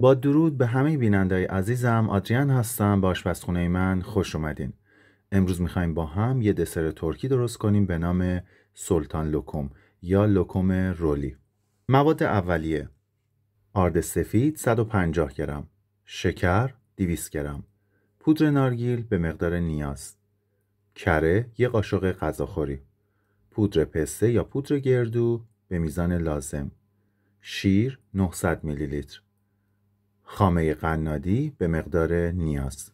با درود به همه بینندهای عزیزم آدریان هستم با آشپزخونه من خوش اومدین امروز میخوایم با هم یه دسر ترکی درست کنیم به نام سلطان لکم یا لکم رولی مواد اولیه آرد سفید 150 گرم شکر 200 گرم پودر نارگیل به مقدار نیاز کره یه قاشق غذاخوری پودر پسته یا پودر گردو به میزان لازم شیر 900 میلی لیتر خامه قنادی به مقدار نیاز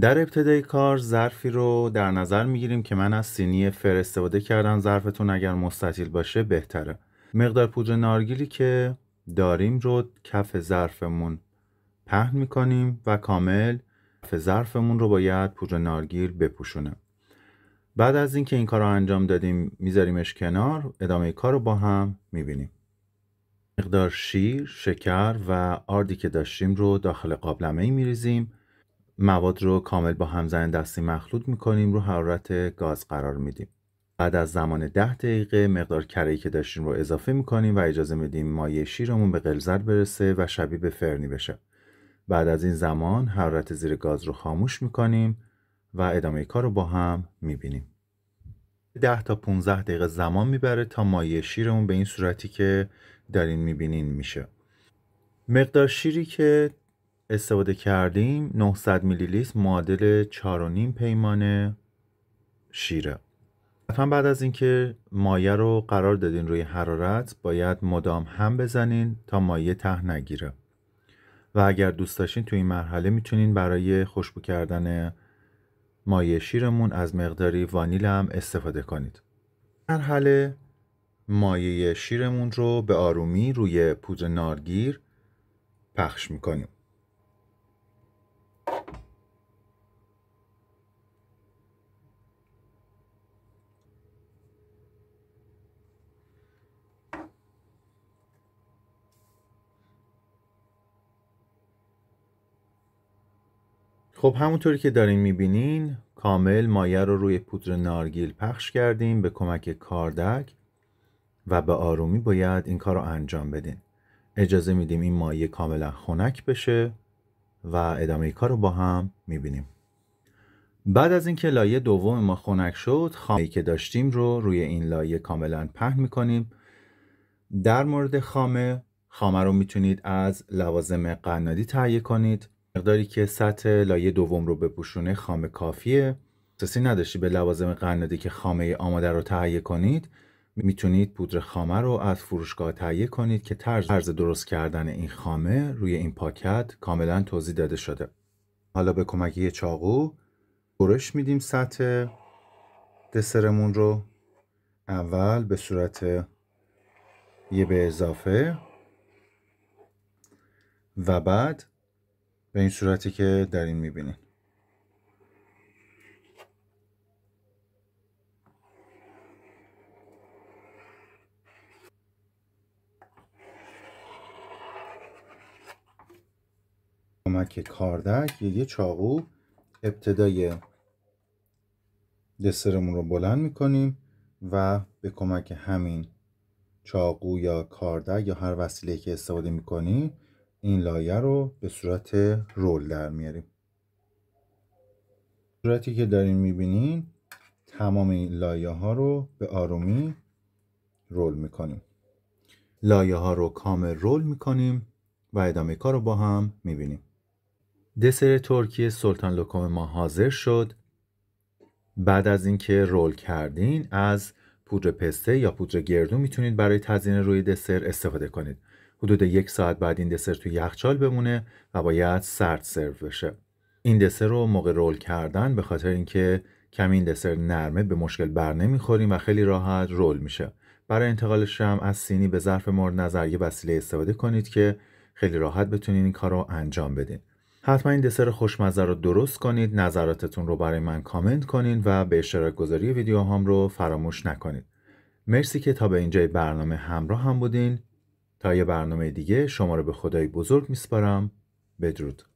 در ابتدای کار ظرفی رو در نظر میگیریم که من از سینی فر استفاده کردم ظرفتون اگر مستطیل باشه بهتره مقدار پودر نارگیلی که داریم رو کف ظرفمون پهن میکنیم و کامل کف ظرفمون رو باید پودر نارگیل بپوشونه بعد از اینکه این کار رو انجام دادیم میذاریمش کنار ادامه کار رو با هم میبینیم مقدار شیر، شکر و آردی که داشتیم رو داخل قابلمه ای میریزیم مواد رو کامل با همزن دستی مخلوط میکنیم رو حرارت گاز قرار میدیم بعد از زمان ده دقیقه مقدار کرهی که داشتیم رو اضافه میکنیم و اجازه میدیم مایه شیرمون به قلزر برسه و شبیه به فرنی بشه بعد از این زمان حرارت زیر گاز رو خاموش میکنیم و ادامه کار رو با هم میبینیم 10 تا 15 دقیقه زمان میبره تا مایه شیرمون به این صورتی که دارین میبینین میشه مقدار شیری که استفاده کردیم 900 میلی لیتر معادل 4.5 پیمانه شیره حتما بعد از اینکه مایه رو قرار دادین روی حرارت باید مدام هم بزنین تا مایه ته نگیره و اگر دوست داشتین تو این مرحله میتونین برای خوشبو کردن مایه شیرمون از مقداری وانیل هم استفاده کنید. مرحله مایه شیرمون رو به آرومی روی پودر نارگیر پخش میکنیم. خب همونطوری که دارین میبینین کامل مایه رو روی پودر نارگیل پخش کردیم به کمک کاردک و به آرومی باید این کار رو انجام بدین اجازه میدیم این مایه کاملا خنک بشه و ادامه کار رو با هم میبینیم بعد از اینکه لایه دوم ما خنک شد خامه که داشتیم رو روی این لایه کاملا پهن میکنیم در مورد خامه خامه رو میتونید از لوازم قنادی تهیه کنید مقداری که سطح لایه دوم رو بپوشونه خامه کافیه سسی نداشتی به لوازم قنادی که خامه آماده رو تهیه کنید میتونید پودر خامه رو از فروشگاه تهیه کنید که طرز درست کردن این خامه روی این پاکت کاملا توضیح داده شده حالا به کمک یه چاقو برش میدیم سطح دسرمون رو اول به صورت یه به اضافه و بعد به این صورتی که در این میبینین کمک کاردک یه چاقو ابتدای دسترمون رو بلند میکنیم و به کمک همین چاقو یا کاردک یا هر وسیله که استفاده میکنیم این لایه رو به صورت رول در میاریم صورتی که دارین میبینین تمام این لایه ها رو به آرومی رول میکنیم لایه ها رو کامل رول میکنیم و ادامه کار رو با هم میبینیم دسر ترکیه سلطان لکم ما حاضر شد بعد از اینکه رول کردین از پودر پسته یا پودر گردو میتونید برای تزین روی دسر استفاده کنید حدود یک ساعت بعد این دسر توی یخچال بمونه و باید سرد سرو بشه این دسر رو موقع رول کردن به خاطر اینکه کمی این دسر نرمه به مشکل بر نمیخوریم و خیلی راحت رول میشه برای انتقالش هم از سینی به ظرف مورد نظر یه وسیله استفاده کنید که خیلی راحت بتونین این کار رو انجام بدین حتما این دسر خوشمزه رو درست کنید نظراتتون رو برای من کامنت کنین و به اشتراک گذاری ویدیو رو فراموش نکنید مرسی که تا به اینجای برنامه همراه هم بودین تا یه برنامه دیگه شما رو به خدای بزرگ میسپارم بدرود